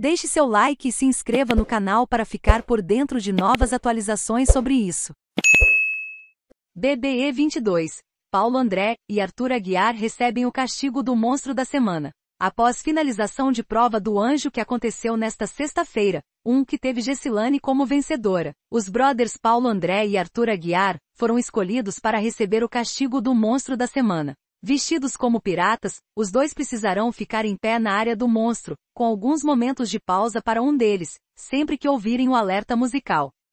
Deixe seu like e se inscreva no canal para ficar por dentro de novas atualizações sobre isso. BBE 22. Paulo André e Arthur Aguiar recebem o castigo do monstro da semana. Após finalização de prova do anjo que aconteceu nesta sexta-feira, um que teve Gessilane como vencedora, os brothers Paulo André e Arthur Aguiar foram escolhidos para receber o castigo do monstro da semana. Vestidos como piratas, os dois precisarão ficar em pé na área do monstro, com alguns momentos de pausa para um deles, sempre que ouvirem o alerta musical.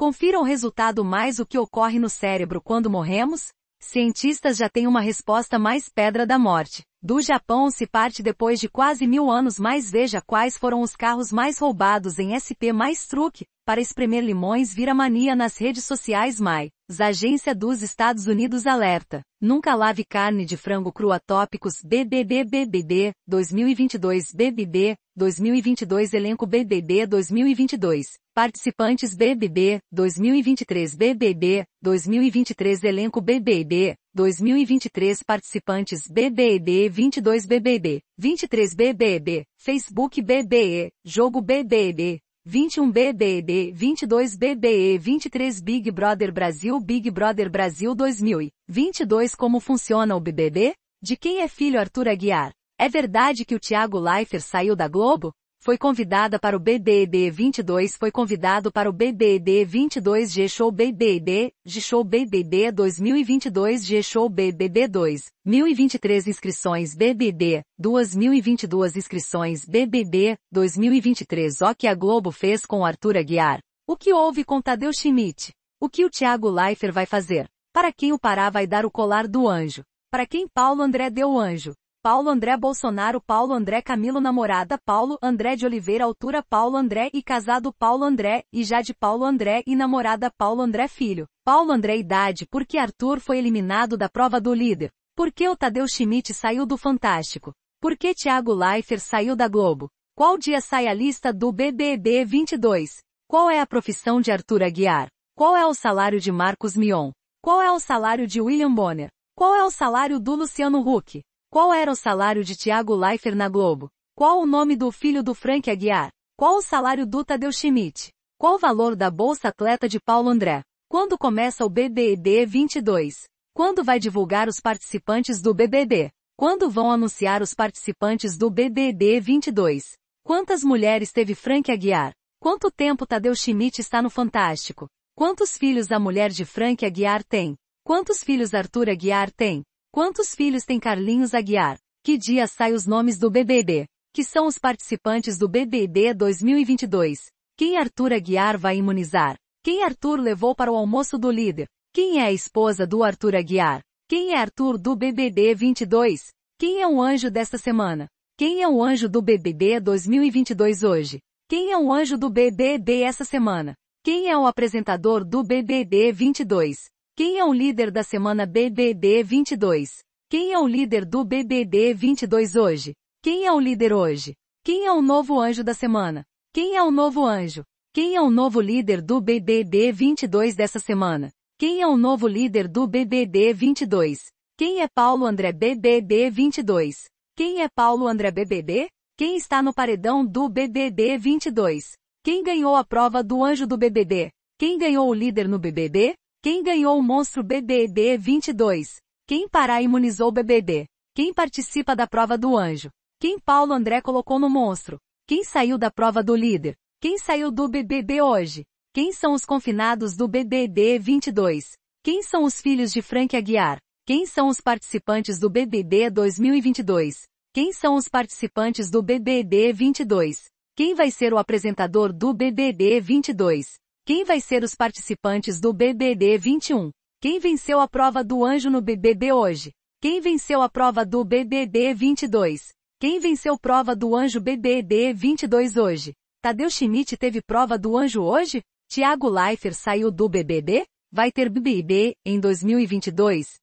Confira o resultado mais o que ocorre no cérebro quando morremos? Cientistas já têm uma resposta mais pedra da morte. Do Japão se parte depois de quase mil anos mais veja quais foram os carros mais roubados em SP mais truque, para espremer limões vira mania nas redes sociais Mai. Agência dos Estados Unidos alerta. Nunca lave carne de frango crua tópicos BBB BBB 2022 BBB 2022 elenco BBB 2022 participantes BBB 2023 BBB 2023 elenco BBB 2023 participantes BBB 22 BBB, 23 BBB, Facebook BBE, jogo BBB, 21 BBB, 22 BBE, 23 Big Brother Brasil, Big Brother Brasil 2022 Como funciona o BBB? De quem é filho Arthur Aguiar? É verdade que o Thiago Leifert saiu da Globo? Foi convidada para o BBB 22 Foi convidado para o BBB 22 G-Show BBB, G-Show BBB 2022 G-Show BBB 2, 1023 inscrições BBB, 2022 inscrições BBB, 2023 O que a Globo fez com Arthur Aguiar? O que houve com Tadeu Schmidt? O que o Thiago Leifert vai fazer? Para quem o Pará vai dar o colar do anjo? Para quem Paulo André deu o anjo? Paulo André Bolsonaro Paulo André Camilo Namorada Paulo André de Oliveira Altura Paulo André e casado Paulo André e Jade Paulo André e namorada Paulo André Filho. Paulo André Idade Por que Arthur foi eliminado da prova do líder? Por que o Tadeu Schmidt saiu do Fantástico? Por que Tiago Leifert saiu da Globo? Qual dia sai a lista do BBB 22? Qual é a profissão de Arthur Aguiar? Qual é o salário de Marcos Mion? Qual é o salário de William Bonner? Qual é o salário do Luciano Huck? Qual era o salário de Tiago Leifert na Globo? Qual o nome do filho do Frank Aguiar? Qual o salário do Tadeu Schmidt? Qual o valor da Bolsa Atleta de Paulo André? Quando começa o BBB 22? Quando vai divulgar os participantes do BBB? Quando vão anunciar os participantes do BBB 22? Quantas mulheres teve Frank Aguiar? Quanto tempo Tadeu Schmidt está no Fantástico? Quantos filhos a mulher de Frank Aguiar tem? Quantos filhos Arthur Aguiar tem? Quantos filhos tem Carlinhos Aguiar? Que dia saem os nomes do BBB? Que são os participantes do BBB 2022? Quem Arthur Aguiar vai imunizar? Quem Arthur levou para o almoço do líder? Quem é a esposa do Arthur Aguiar? Quem é Arthur do BBB 22? Quem é o anjo desta semana? Quem é o anjo do BBB 2022 hoje? Quem é o anjo do BBB essa semana? Quem é o apresentador do BBB 22? Quem é o líder da semana BBB 22? Quem é o líder do BBB 22 hoje? Quem é o líder hoje? Quem é o novo anjo da semana? Quem é o novo anjo? Quem é o novo líder do BBB 22 dessa semana? Quem é o novo líder do BBB 22? Quem é Paulo André BBB 22? Quem é Paulo André BBB? Quem está no paredão do BBB 22? Quem ganhou a prova do anjo do BBB? Quem ganhou o líder no BBB? Quem ganhou o monstro BBB 22? Quem Pará imunizou o BBB? Quem participa da prova do anjo? Quem Paulo André colocou no monstro? Quem saiu da prova do líder? Quem saiu do BBB hoje? Quem são os confinados do BBB 22? Quem são os filhos de Frank Aguiar? Quem são os participantes do BBB 2022? Quem são os participantes do BBB 22? Quem vai ser o apresentador do BBB 22? Quem vai ser os participantes do BBB 21? Quem venceu a prova do anjo no BBB hoje? Quem venceu a prova do BBB 22? Quem venceu prova do anjo BBB 22 hoje? Tadeu Schmidt teve prova do anjo hoje? Tiago Leifert saiu do BBB? Vai ter BBB em 2022?